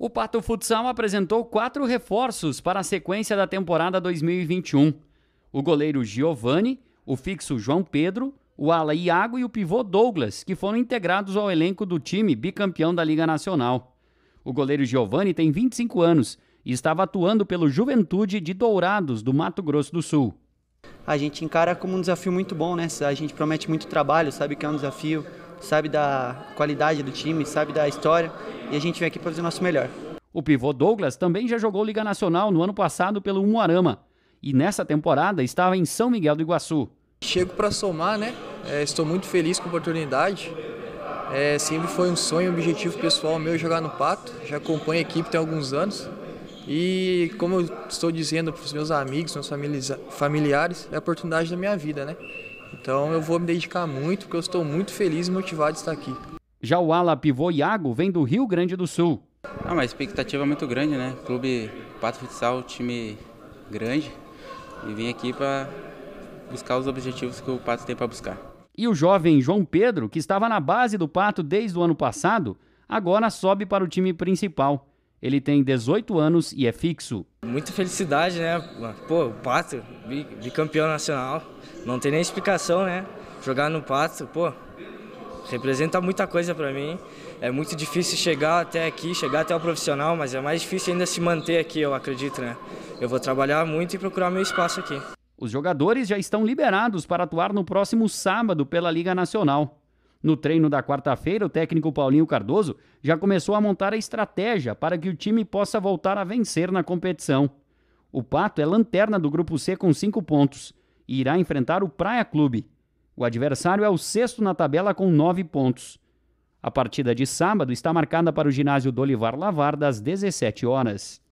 O Pato Futsal apresentou quatro reforços para a sequência da temporada 2021. O goleiro Giovani, o fixo João Pedro, o ala Iago e o pivô Douglas, que foram integrados ao elenco do time bicampeão da Liga Nacional. O goleiro Giovani tem 25 anos e estava atuando pelo Juventude de Dourados, do Mato Grosso do Sul. A gente encara como um desafio muito bom, né? A gente promete muito trabalho, sabe que é um desafio sabe da qualidade do time, sabe da história e a gente vem aqui para fazer o nosso melhor. O pivô Douglas também já jogou Liga Nacional no ano passado pelo Umuarama e nessa temporada estava em São Miguel do Iguaçu. Chego para somar, né? É, estou muito feliz com a oportunidade. É, sempre foi um sonho, um objetivo pessoal meu jogar no Pato. Já acompanho a equipe tem alguns anos. E como eu estou dizendo para os meus amigos, meus familiares, é a oportunidade da minha vida, né? Então eu vou me dedicar muito, porque eu estou muito feliz e motivado de estar aqui. Já o ala pivô Iago vem do Rio Grande do Sul. Ah, uma expectativa é muito grande, né? Clube Pato Futsal, time grande. E vim aqui para buscar os objetivos que o Pato tem para buscar. E o jovem João Pedro, que estava na base do Pato desde o ano passado, agora sobe para o time principal. Ele tem 18 anos e é fixo. Muita felicidade, né? Pô, o Pato, bicampeão nacional. Não tem nem explicação, né? Jogar no Pato, pô, representa muita coisa para mim. É muito difícil chegar até aqui, chegar até o profissional, mas é mais difícil ainda se manter aqui, eu acredito, né? Eu vou trabalhar muito e procurar meu espaço aqui. Os jogadores já estão liberados para atuar no próximo sábado pela Liga Nacional. No treino da quarta-feira, o técnico Paulinho Cardoso já começou a montar a estratégia para que o time possa voltar a vencer na competição. O Pato é lanterna do Grupo C com cinco pontos e irá enfrentar o Praia Clube. O adversário é o sexto na tabela com nove pontos. A partida de sábado está marcada para o ginásio do Lavar, das 17 horas.